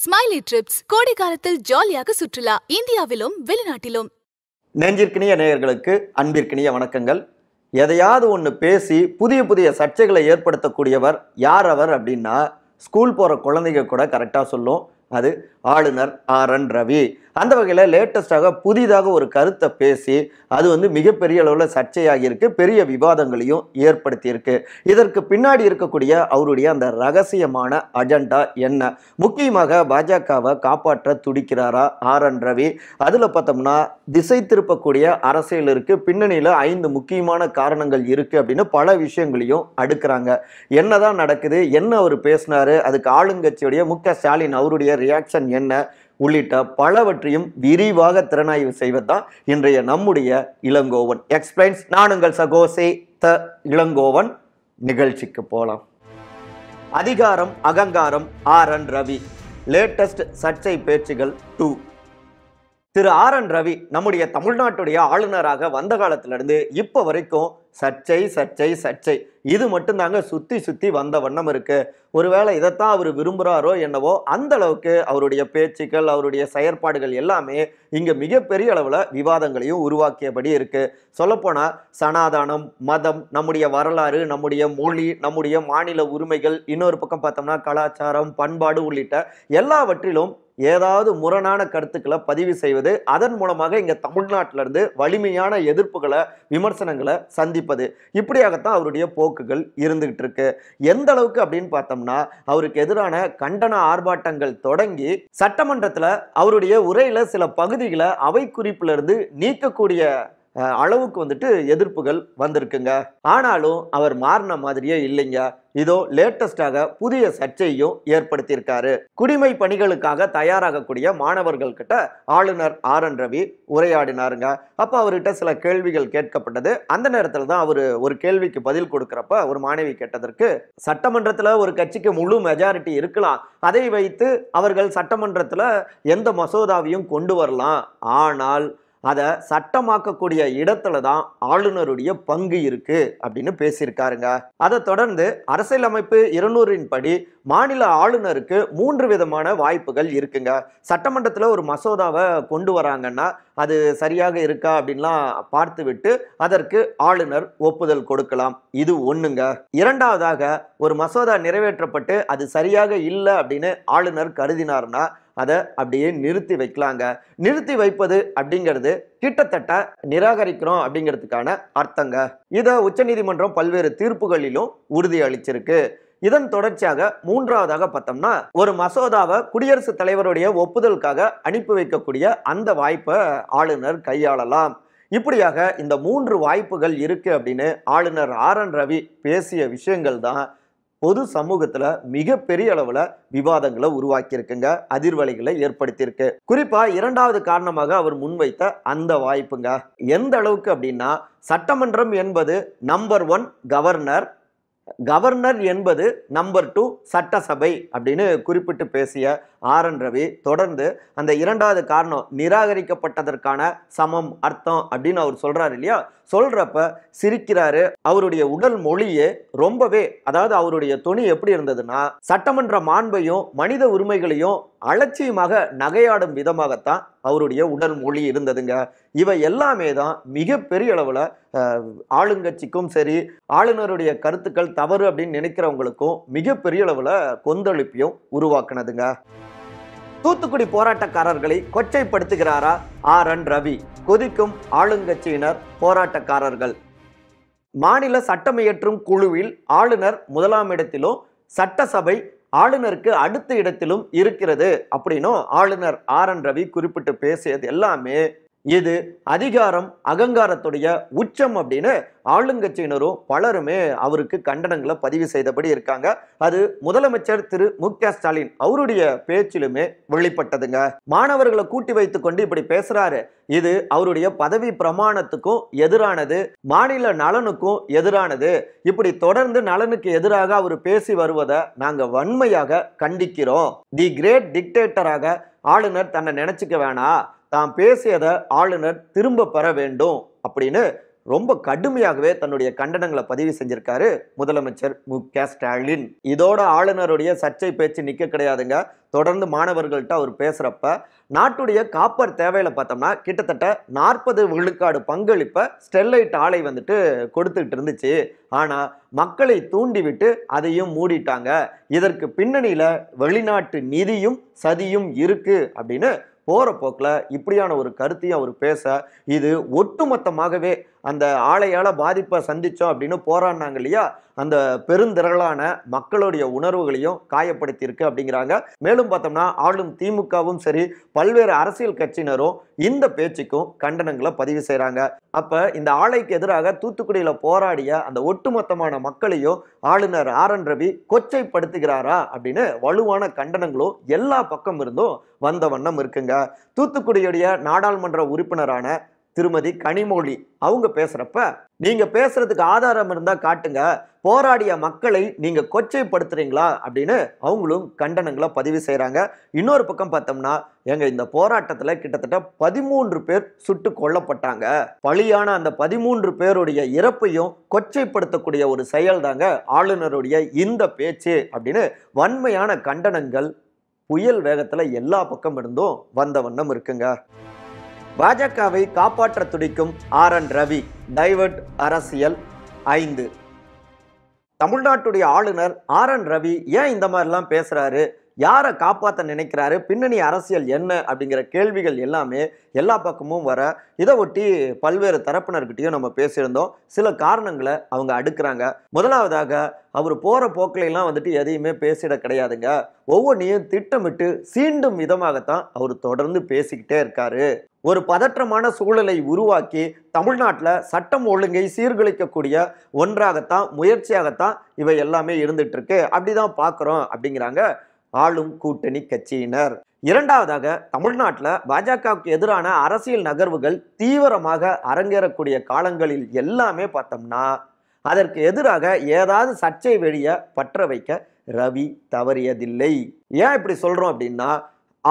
smiley drips கோடை காலத்தில் ஜாலியாக சுற்றுலா இந்தியாவிலும் வெளிநாட்டிலும் நெஞ்சிற்கினிய நேயர்களுக்கு அன்பிற்கினிய வணக்கங்கள் எதையாவது ஒன்று பேசி புதிய புதிய சர்ச்சைகளை ஏற்படுத்தக்கூடியவர் யார் அவர் அப்படின்னா ஸ்கூல் போகிற குழந்தைங்க கூட கரெக்டாக சொல்லும் அது ஆளுநர் ஆர் என் ரவி அந்த வகையில் லேட்டஸ்டாக புதிதாக ஒரு கருத்தை பேசி அது வந்து மிகப்பெரிய அளவில் சர்ச்சையாகியிருக்கு பெரிய விவாதங்களையும் ஏற்படுத்தியிருக்கு இதற்கு பின்னாடி இருக்கக்கூடிய அவருடைய அந்த ரகசியமான அஜெண்டா என்ன முக்கியமாக பாஜகவை காப்பாற்ற துடிக்கிறாரா ஆர் என் ரவி அதில் பார்த்தோம்னா திசை திருப்பக்கூடிய அரசியல் இருக்குது பின்னணியில் ஐந்து முக்கியமான காரணங்கள் இருக்குது அப்படின்னு பல விஷயங்களையும் அடுக்கிறாங்க என்னதான் நடக்குது என்ன அவர் பேசினார் அதுக்கு ஆளுங்கட்சியுடைய முக ஸ்டாலின் அவருடைய ரியாக்ஷன் என்ன உள்ளிட்ட பலவற்றையும் விரிவாக திறனாய்வு செய்வது தான் இன்றைய நம்முடைய இளங்கோவன் எக்ஸ்பிளைன்ஸ் நான் உங்கள் சகோசே த இளங்கோவன் நிகழ்ச்சிக்கு போகலாம் அதிகாரம் அகங்காரம் ஆர் அண்ட் ரவி லேட்டஸ்ட் சர்ச்சை பேச்சுகள் to Thiru R N Ravi நம்முடைய தமிழ்நாட்டுடைய ஆளுநராக வந்த காலத்திலிருந்து இப்போ வரைக்கும் சர்ச்சை சர்ச்சை சர்ச்சை இது மட்டும்தாங்க சுற்றி சுற்றி வந்த வண்ணம் இருக்குது ஒருவேளை இதைத்தான் அவர் விரும்புகிறாரோ என்னவோ அந்த அளவுக்கு அவருடைய பேச்சுக்கள் அவருடைய செயற்பாடுகள் எல்லாமே இங்கே மிகப்பெரிய அளவில் விவாதங்களையும் உருவாக்கியபடி இருக்குது சொல்லப்போனால் சனாதானம் மதம் நம்முடைய வரலாறு நம்முடைய மொழி நம்முடைய மாநில உரிமைகள் இன்னொரு பக்கம் பார்த்தோம்னா கலாச்சாரம் பண்பாடு உள்ளிட்ட எல்லாவற்றிலும் ஏதாவது முரணான கருத்துக்களை பதிவு செய்வது அதன் மூலமாக இங்கே தமிழ்நாட்டிலிருந்து வலிமையான எதிர்ப்புகளை விமர்சனங்களை சந்திப்பது இப்படியாகத்தான் அவருடைய போக்குகள் இருந்துகிட்டு இருக்கு எந்த அளவுக்கு அப்படின்னு பார்த்தோம்னா அவருக்கு எதிரான கண்டன ஆர்ப்பாட்டங்கள் தொடங்கி சட்டமன்றத்தில் அவருடைய உரையில் சில பகுதிகளை அவை குறிப்பிலிருந்து நீக்கக்கூடிய அளவுக்கு வந்துட்டு எதிர்ப்புகள் வந்திருக்குங்க ஆனாலும் அவர் மாறின மாதிரியே இல்லைங்க இதோ லேட்டஸ்டாக புதிய சர்ச்சையும் ஏற்படுத்தியிருக்காரு குடிமை பணிகளுக்காக தயாராகக்கூடிய மாணவர்கள் கிட்ட ஆளுநர் ஆர் என் ரவி உரையாடினாருங்க அப்போ அவர்கிட்ட சில கேள்விகள் கேட்கப்பட்டது அந்த நேரத்தில் தான் அவர் ஒரு கேள்விக்கு பதில் கொடுக்குறப்ப ஒரு மாணவி கேட்டதற்கு சட்டமன்றத்தில் ஒரு கட்சிக்கு முழு மெஜாரிட்டி இருக்கலாம் அதை வைத்து அவர்கள் சட்டமன்றத்தில் எந்த மசோதாவையும் கொண்டு வரலாம் ஆனால் அதை சட்டமாக்கக்கூடிய இடத்துல தான் ஆளுநருடைய பங்கு இருக்கு அப்படின்னு பேசியிருக்காருங்க அதை தொடர்ந்து அரசியலமைப்பு இருநூறின் படி மாநில ஆளுநருக்கு மூன்று விதமான வாய்ப்புகள் இருக்குங்க சட்டமன்றத்தில் ஒரு மசோதாவை கொண்டு வராங்கன்னா அது சரியாக இருக்கா அப்படின்லாம் பார்த்துவிட்டு அதற்கு ஆளுநர் ஒப்புதல் கொடுக்கலாம் இது ஒன்றுங்க இரண்டாவதாக ஒரு மசோதா நிறைவேற்றப்பட்டு அது சரியாக இல்லை அப்படின்னு ஆளுநர் கருதினார்னா அதை அப்படியே நிறுத்தி வைக்கலாங்க நிறுத்தி வைப்பது அப்படிங்கிறது கிட்டத்தட்ட நிராகரிக்கிறோம் அப்படிங்கிறதுக்கான அர்த்தங்க இதை உச்சநீதிமன்றம் பல்வேறு தீர்ப்புகளிலும் உறுதி அளிச்சிருக்கு இதன் தொடர்ச்சியாக மூன்றாவதாக பார்த்தோம்னா ஒரு மசோதாவை குடியரசுத் தலைவருடைய ஒப்புதலுக்காக அனுப்பி வைக்கக்கூடிய அந்த வாய்ப்பை ஆளுநர் கையாளலாம் இப்படியாக இந்த மூன்று வாய்ப்புகள் இருக்கு அப்படின்னு ஆளுநர் ஆர் என் ரவி பேசிய விஷயங்கள் தான் பொது சமூகத்தில் மிகப்பெரிய அளவில் விவாதங்களை உருவாக்கியிருக்குங்க அதிர்வலைகளை ஏற்படுத்தியிருக்கு குறிப்பாக இரண்டாவது காரணமாக அவர் முன்வைத்த அந்த வாய்ப்புங்க எந்த அளவுக்கு அப்படின்னா சட்டமன்றம் என்பது நம்பர் ஒன் கவர்னர் கவர்னர் என்பது நம்பர் டூ சட்டசபை அப்படின்னு குறிப்பிட்டு பேசிய ஆர் என் ரவி தொடர்ந்து அந்த இரண்டாவது காரணம் நிராகரிக்கப்பட்டதற்கான சமம் அர்த்தம் அப்படின்னு அவர் சொல்றாரு இல்லையா சொல்கிறப்ப சிரிக்கிறாரு அவருடைய உடல் மொழியே ரொம்பவே அதாவது அவருடைய துணி எப்படி இருந்ததுன்னா சட்டமன்ற மாண்பையும் மனித உரிமைகளையும் அலட்சியமாக நகையாடும் விதமாகத்தான் அவருடைய உடல் மொழி இருந்ததுங்க இவை எல்லாமே தான் மிகப்பெரிய அளவில் ஆளுங்கட்சிக்கும் சரி ஆளுநருடைய கருத்துக்கள் தவறு அப்படின்னு நினைக்கிறவங்களுக்கும் மிகப்பெரிய அளவில் கொந்தளிப்பையும் உருவாக்குனதுங்க தூத்துக்குடி போராட்டக்காரர்களை கொச்சைப்படுத்துகிறாரா ஆர் என் ரவி கொதிக்கும் ஆளுங்கட்சியினர் போராட்டக்காரர்கள் மாநில சட்டமியற்றும் குழுவில் ஆளுநர் முதலாம் இடத்திலும் சட்டசபை ஆளுநருக்கு அடுத்த இடத்திலும் இருக்கிறது அப்படின்னும் ஆளுநர் ஆர் என் ரவி குறிப்பிட்டு பேசியது எல்லாமே இது அதிகாரம் அகங்காரத்துடைய உச்சம் அப்படின்னு ஆளுங்கட்சியினரும் பலருமே அவருக்கு கண்டனங்களை பதிவு செய்தபடி இருக்காங்க அது முதலமைச்சர் திரு மு க ஸ்டாலின் அவருடைய பேச்சிலுமே வெளிப்பட்டதுங்க மாணவர்களை கூட்டி வைத்து கொண்டு இப்படி பேசுறாரு இது அவருடைய பதவி பிரமாணத்துக்கும் எதிரானது மாநில நலனுக்கும் எதிரானது இப்படி தொடர்ந்து நலனுக்கு எதிராக அவர் பேசி வருவதை நாங்க வன்மையாக கண்டிக்கிறோம் தி கிரேட் டிக்டேட்டராக ஆளுநர் தன்னை நினைச்சுக்க வேணாம் தான் பேசியதை ஆளுநர் திரும்ப பெற வேண்டும் அப்படின்னு ரொம்ப கடுமையாகவே தன்னுடைய கண்டனங்களை பதிவு செஞ்சிருக்காரு முதலமைச்சர் மு க ஸ்டாலின் இதோட ஆளுநருடைய சர்ச்சை பேச்சு நிற்க கிடையாதுங்க தொடர்ந்து மாணவர்கள்ட்ட அவர் பேசுகிறப்ப நாட்டுடைய காப்பர் தேவையில் பார்த்தோம்னா கிட்டத்தட்ட நாற்பது விழுக்காடு பங்களிப்பை ஸ்டெர்லைட் ஆலை வந்துட்டு கொடுத்துக்கிட்டு இருந்துச்சு ஆனால் மக்களை தூண்டிவிட்டு அதையும் மூடிட்டாங்க இதற்கு பின்னணியில் வெளிநாட்டு நிதியும் சதியும் இருக்குது அப்படின்னு போகிற போக்கில் இப்படியான ஒரு கருத்தையும் அவர் பேச இது ஒட்டுமொத்தமாகவே அந்த ஆலையால் பாதிப்பை சந்தித்தோம் அப்படின்னு போராடினாங்க இல்லையா அந்த பெருந்திரளான மக்களுடைய உணர்வுகளையும் காயப்படுத்தியிருக்கு அப்படிங்கிறாங்க மேலும் பார்த்தோம்னா ஆளும் திமுகவும் சரி பல்வேறு அரசியல் கட்சியினரும் இந்த பேச்சுக்கும் கண்டனங்களை பதிவு செய்கிறாங்க அப்போ இந்த ஆலைக்கு எதிராக தூத்துக்குடியில் போராடிய அந்த ஒட்டுமொத்தமான மக்களையும் ஆளுநர் ஆர் என் ரவி கொச்சைப்படுத்துகிறாரா அப்படின்னு வலுவான கண்டனங்களும் எல்லா பக்கம் இருந்தும் வந்த வண்ணம் இருக்குங்க தூத்துக்குடியுடைய நாடாளுமன்ற உறுப்பினரான திருமதி கனிமொழி அவங்க பேசுகிறப்ப நீங்கள் பேசுகிறதுக்கு ஆதாரம் இருந்தால் காட்டுங்க போராடிய மக்களை நீங்கள் கொச்சைப்படுத்துறீங்களா அப்படின்னு அவங்களும் கண்டனங்களை பதிவு செய்கிறாங்க இன்னொரு பக்கம் பார்த்தோம்னா எங்கள் இந்த போராட்டத்தில் கிட்டத்தட்ட பதிமூன்று பேர் சுட்டு கொல்லப்பட்டாங்க பழியான அந்த பதிமூன்று பேருடைய இறப்பையும் கொச்சைப்படுத்தக்கூடிய ஒரு செயல் தாங்க ஆளுநருடைய இந்த பேச்சு அப்படின்னு வன்மையான கண்டனங்கள் புயல் வேகத்தில் எல்லா பக்கம் இருந்தும் வந்த வண்ணம் இருக்குங்க பாஜகவை காப்பாற்ற துடிக்கும் ஆர் என் ரவி டைவர்ட் அரசியல் ஐந்து தமிழ்நாட்டுடைய ஆளுநர் ஆர் என் ரவி ஏன் இந்த மாதிரிலாம் பேசுகிறாரு யாரை காப்பாற்ற நினைக்கிறாரு பின்னணி அரசியல் என்ன அப்படிங்கிற கேள்விகள் எல்லாமே எல்லா பக்கமும் வர இதை ஒட்டி பல்வேறு தரப்பினர்கிட்டையும் நம்ம பேசியிருந்தோம் சில காரணங்களை அவங்க அடுக்கிறாங்க முதலாவதாக அவர் போகிற போக்கிலெல்லாம் வந்துட்டு எதையுமே பேசிட கிடையாதுங்க ஒவ்வொன்றையும் திட்டமிட்டு சீண்டும் விதமாகத்தான் அவர் தொடர்ந்து பேசிக்கிட்டே இருக்காரு ஒரு பதற்றமான சூழலை உருவாக்கி தமிழ்நாட்டில் சட்டம் ஒழுங்கை சீர்குலைக்கக்கூடிய ஒன்றாகத்தான் முயற்சியாகத்தான் இவை எல்லாமே இருந்துட்டு இருக்கு அப்படிதான் பார்க்குறோம் அப்படிங்கிறாங்க ஆளும் கூட்டணி கட்சியினர் இரண்டாவதாக தமிழ்நாட்டில் பாஜகவுக்கு எதிரான அரசியல் நகர்வுகள் தீவிரமாக அரங்கேறக்கூடிய காலங்களில் எல்லாமே பார்த்தோம்னா அதற்கு எதிராக ஏதாவது சர்ச்சை வெளியே பற்ற வைக்க ரவி தவறியதில்லை ஏன் இப்படி சொல்கிறோம் அப்படின்னா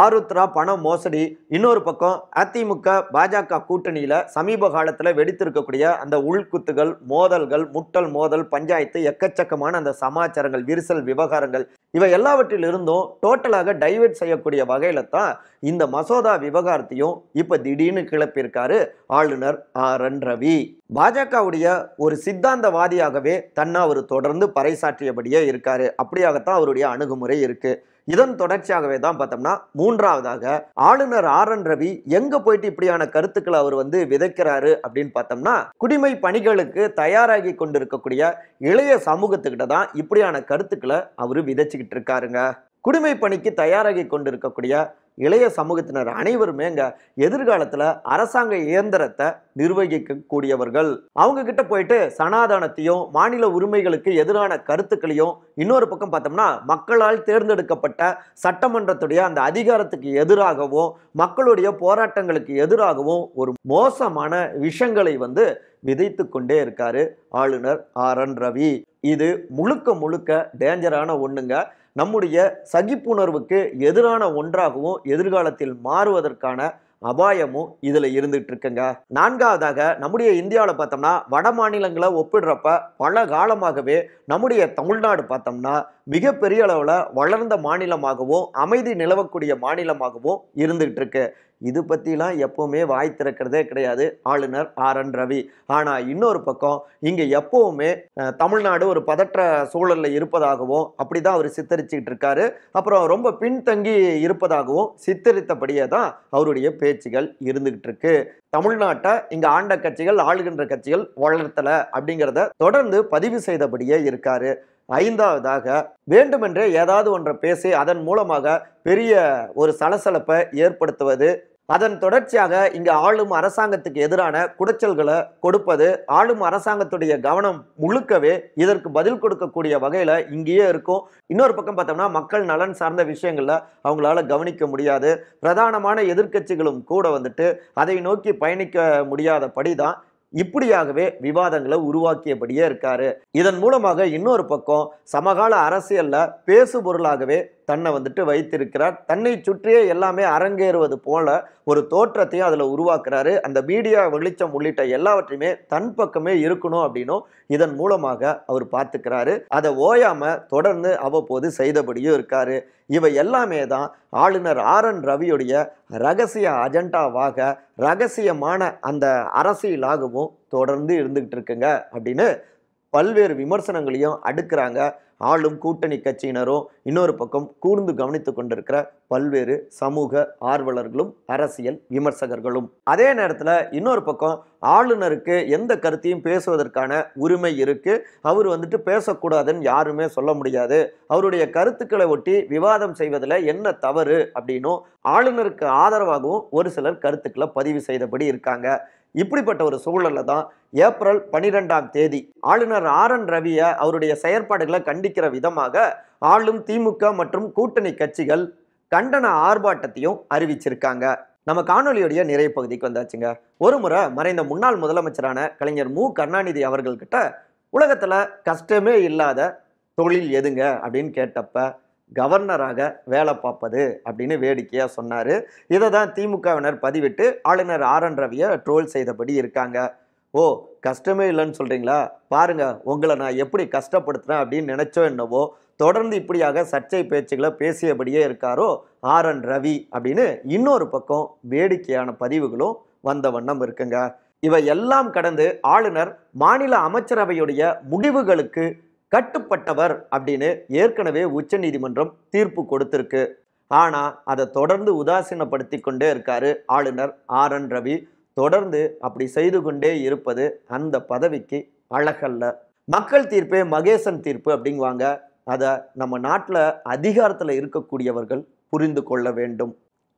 ஆருத்ரா பண மோசடி இன்னொரு பக்கம் அதிமுக பாஜக கூட்டணியில் சமீப காலத்தில் வெடித்திருக்கக்கூடிய அந்த உள்குத்துகள் மோதல்கள் முட்டல் மோதல் பஞ்சாயத்து எக்கச்சக்கமான அந்த சமாச்சாரங்கள் விரிசல் விவகாரங்கள் இவை எல்லாவற்றிலிருந்தும் டோட்டலாக டைவெர்ட் செய்யக்கூடிய வகையில் தான் இந்த மசோதா விவகாரத்தையும் இப்போ திடீர்னு கிளப்பியிருக்காரு ஆளுநர் ஆர் என் ரவி பாஜகவுடைய ஒரு சித்தாந்தவாதியாகவே தன்னா அவர் தொடர்ந்து பறைசாற்றியபடியே இருக்காரு அப்படியாகத்தான் அவருடைய அணுகுமுறை இருக்குது இதன் தொடர்ச்சியாகவே தான் பார்த்தோம்னா மூன்றாவதாக ஆளுநர் ஆர் என் ரவி எங்க போயிட்டு இப்படியான கருத்துக்களை அவர் வந்து விதைக்கிறாரு அப்படின்னு பார்த்தோம்னா குடிமை பணிகளுக்கு தயாராகி கொண்டிருக்கக்கூடிய இளைய சமூகத்துக்கிட்ட தான் இப்படியான கருத்துக்களை அவர் விதைச்சுக்கிட்டு இருக்காருங்க குடிமை பணிக்கு தயாராகி கொண்டிருக்கக்கூடிய இளைய சமூகத்தினர் அனைவருமே இங்கே எதிர்காலத்தில் அரசாங்க இயந்திரத்தை நிர்வகிக்கக்கூடியவர்கள் அவங்க கிட்ட போயிட்டு சனாதானத்தையும் மாநில உரிமைகளுக்கு எதிரான கருத்துக்களையும் இன்னொரு பக்கம் பார்த்தோம்னா மக்களால் தேர்ந்தெடுக்கப்பட்ட சட்டமன்றத்துடைய அந்த அதிகாரத்துக்கு எதிராகவும் மக்களுடைய போராட்டங்களுக்கு எதிராகவும் ஒரு மோசமான விஷயங்களை வந்து விதைத்து கொண்டே இருக்காரு ஆளுநர் ஆர் என் ரவி இது முழுக்க முழுக்க டேஞ்சரான ஒன்றுங்க நம்முடைய சகிப்புணர்வுக்கு எதிரான ஒன்றாகவும் எதிர்காலத்தில் மாறுவதற்கான அபாயமும் இதில் இருந்துட்டு இருக்குங்க நான்காவதாக நம்முடைய இந்தியாவில் பார்த்தோம்னா வட மாநிலங்களை ஒப்பிடுறப்ப பல காலமாகவே நம்முடைய தமிழ்நாடு பார்த்தோம்னா மிகப்பெரிய அளவில் வளர்ந்த மாநிலமாகவும் அமைதி நிலவக்கூடிய மாநிலமாகவும் இருந்துகிட்டு இருக்கு இது பற்றிலாம் எப்போவுமே வாய் திறக்கிறதே கிடையாது ஆளுநர் ஆர் என் ரவி ஆனால் இன்னொரு பக்கம் இங்கே எப்போவுமே தமிழ்நாடு ஒரு பதற்ற சூழலில் இருப்பதாகவும் அப்படி தான் அவர் சித்தரிச்சுக்கிட்டு இருக்காரு அப்புறம் ரொம்ப பின்தங்கி இருப்பதாகவும் சித்தரித்தபடியே தான் அவருடைய பேச்சுகள் இருந்துகிட்டு இருக்கு தமிழ்நாட்டை இங்கே ஆண்ட கட்சிகள் ஆளுகின்ற கட்சிகள் வளர்த்தலை அப்படிங்கிறத தொடர்ந்து பதிவு செய்தபடியே இருக்காரு ஐந்தாவதாக வேண்டுமென்றே ஏதாவது ஒன்றை பேசி அதன் மூலமாக பெரிய ஒரு சலசலப்பை ஏற்படுத்துவது அதன் தொடர்ச்சியாக இங்கு ஆளும் அரசாங்கத்துக்கு எதிரான குடைச்சல்களை கொடுப்பது ஆளும் அரசாங்கத்துடைய கவனம் முழுக்கவே இதற்கு பதில் கொடுக்கக்கூடிய வகையில் இங்கேயே இருக்கும் இன்னொரு பக்கம் பார்த்தோம்னா மக்கள் நலன் சார்ந்த விஷயங்களில் அவங்களால கவனிக்க முடியாது பிரதானமான எதிர்கட்சிகளும் கூட வந்துட்டு அதை நோக்கி பயணிக்க முடியாத தான் இப்படியாகவே விவாதங்களை உருவாக்கியபடியே இருக்காரு இதன் மூலமாக இன்னொரு பக்கம் சமகால அரசியல்ல பேசு பொருளாகவே தன்னை வந்துட்டு வைத்திருக்கிறார் தன்னை சுற்றியே எல்லாமே அரங்கேறுவது போல ஒரு தோற்றத்தையும் அதில் உருவாக்குறாரு அந்த மீடியா வெளிச்சம் உள்ளிட்ட எல்லாவற்றையுமே தன் பக்கமே இருக்கணும் அப்படின்னும் இதன் மூலமாக அவர் பார்த்துக்கிறாரு அதை ஓயாம தொடர்ந்து அவ்வப்போது செய்தபடியும் இருக்காரு இவை எல்லாமே தான் ஆளுநர் ஆர் என் ரவியுடைய ரகசிய அஜெண்டாவாக ரகசியமான அந்த அரசியலாகவும் தொடர்ந்து இருந்துக்கிட்டு இருக்குங்க அப்படின்னு பல்வேறு விமர்சனங்களையும் அடுக்கிறாங்க ஆளும் கூட்டணி கட்சியினரும் இன்னொரு பக்கம் கூர்ந்து கவனித்து கொண்டிருக்கிற பல்வேறு சமூக ஆர்வலர்களும் அரசியல் விமர்சகர்களும் அதே நேரத்தில் இன்னொரு பக்கம் ஆளுநருக்கு எந்த கருத்தையும் பேசுவதற்கான உரிமை இருக்குது அவர் வந்துட்டு பேசக்கூடாதுன்னு யாருமே சொல்ல முடியாது அவருடைய கருத்துக்களை ஒட்டி விவாதம் செய்வதில் என்ன தவறு அப்படின்னும் ஆளுநருக்கு ஆதரவாகவும் ஒரு சிலர் கருத்துக்களை பதிவு செய்தபடி இருக்காங்க இப்படிப்பட்ட ஒரு சூழலில் தான் ஏப்ரல் பனிரெண்டாம் தேதி ஆளுநர் ஆர் என் ரவியை அவருடைய செயற்பாடுகளை கண்டிக்கிற விதமாக ஆளும் திமுக மற்றும் கூட்டணி கட்சிகள் கண்டன ஆர்ப்பாட்டத்தையும் அறிவிச்சிருக்காங்க நம்ம காணொலியுடைய நிறைய பகுதிக்கு வந்தாச்சுங்க ஒரு முறை மறைந்த முன்னாள் முதலமைச்சரான கலைஞர் மு கருணாநிதி அவர்கள்கிட்ட உலகத்தில் கஷ்டமே இல்லாத தொழில் எதுங்க அப்படின்னு கேட்டப்ப கவர்னராக வேலை பார்ப்பது அப்படின்னு வேடிக்கையாக சொன்னார் இதை தான் திமுகவினர் பதிவிட்டு ஆளுநர் ஆர் என் ரவியை ட்ரோல் செய்தபடி இருக்காங்க ஓ கஷ்டமே இல்லைன்னு சொல்கிறீங்களா பாருங்கள் உங்களை நான் எப்படி கஷ்டப்படுத்துகிறேன் அப்படின்னு நினச்சோ என்னவோ தொடர்ந்து இப்படியாக சர்ச்சை பேச்சுகளை பேசியபடியே இருக்காரோ ஆர் என் ரவி அப்படின்னு இன்னொரு பக்கம் வேடிக்கையான பதிவுகளும் வந்த வண்ணம் இருக்குங்க இவை எல்லாம் கடந்து ஆளுநர் மாநில அமைச்சரவையுடைய முடிவுகளுக்கு கட்டுப்பட்டவர் அப்படின்னு ஏற்கனவே உச்சநீதிமன்றம் தீர்ப்பு கொடுத்திருக்கு ஆனால் அதை தொடர்ந்து உதாசீனப்படுத்தி கொண்டே இருக்காரு ஆளுநர் ஆர் என் ரவி தொடர்ந்து அப்படி செய்து கொண்டே இருப்பது அந்த பதவிக்கு அழகல்ல மக்கள் தீர்ப்பே மகேசன் தீர்ப்பு அப்படிங்குவாங்க அதை நம்ம நாட்டில் அதிகாரத்தில் இருக்கக்கூடியவர்கள் புரிந்து கொள்ள வேண்டும்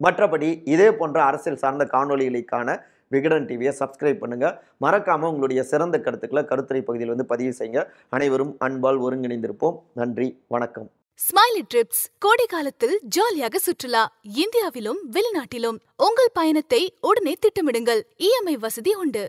மற்றபடி இதே போன்ற அரசியல் சார்ந்த காணொலிகளை காண விகடன் டிவியை சப்ஸ்கிரைப் பண்ணுங்கள் மறக்காமல் உங்களுடைய சிறந்த கருத்துக்களை கருத்துரை பகுதியில் வந்து பதிவு செய்யுங்க அனைவரும் அன்பால் ஒருங்கிணைந்திருப்போம் நன்றி வணக்கம் ஸ்மைலி ட்ரிப்ஸ் கோடை காலத்தில் ஜாலியாக சுற்றுலா இந்தியாவிலும் வெளிநாட்டிலும் உங்கள் பயணத்தை உடனே திட்டமிடுங்கள் இஎம்ஐ வசதி உண்டு